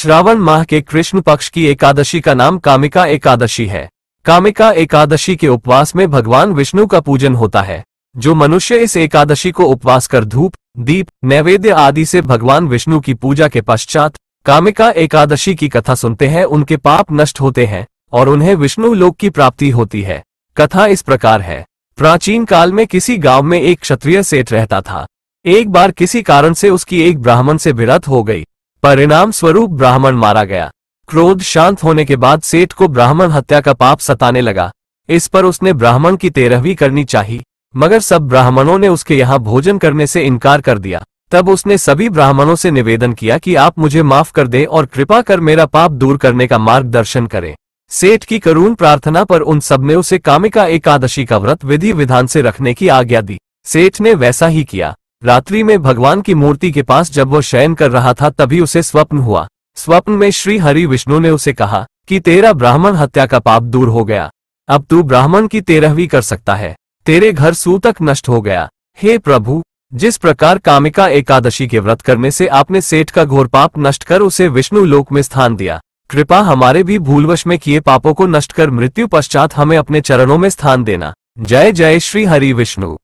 श्रावण माह के कृष्ण पक्ष की एकादशी का नाम कामिका एकादशी है कामिका एकादशी के उपवास में भगवान विष्णु का पूजन होता है जो मनुष्य इस एकादशी को उपवास कर धूप दीप नैवेद्य आदि से भगवान विष्णु की पूजा के पश्चात कामिका एकादशी की कथा सुनते हैं उनके पाप नष्ट होते हैं और उन्हें विष्णु लोक की प्राप्ति होती है कथा इस प्रकार है प्राचीन काल में किसी गांव में एक क्षत्रिय सेठ रहता था एक बार किसी कारण से उसकी एक ब्राह्मण से विरत हो गई परिणाम स्वरूप ब्राह्मण मारा गया क्रोध शांत होने के बाद सेठ को ब्राह्मण हत्या का पाप सताने लगा इस पर उसने ब्राह्मण की तेरहवीं करनी चाहिए मगर सब ब्राह्मणों ने उसके यहाँ भोजन करने से इनकार कर दिया तब उसने सभी ब्राह्मणों से निवेदन किया कि आप मुझे माफ कर दें और कृपा कर मेरा पाप दूर करने का मार्गदर्शन करें सेठ की करुण प्रार्थना पर उन सबने उसे कामिका एकादशी का व्रत विधि विधान से रखने की आज्ञा दी सेठ ने वैसा ही किया रात्रि में भगवान की मूर्ति के पास जब वो शयन कर रहा था तभी उसे स्वप्न हुआ स्वप्न में श्री हरि विष्णु ने उसे कहा कि तेरा ब्राह्मण हत्या का पाप दूर हो गया अब तू ब्राह्मण की तेरहवीं कर सकता है तेरे घर सूतक नष्ट हो गया हे प्रभु जिस प्रकार कामिका एकादशी के व्रत करने से आपने सेठ का घोर पाप नष्ट कर उसे विष्णु लोक में स्थान दिया कृपा हमारे भी भूलवश में किए पापों को नष्ट कर मृत्यु पश्चात हमें अपने चरणों में स्थान देना जय जय श्री हरि विष्णु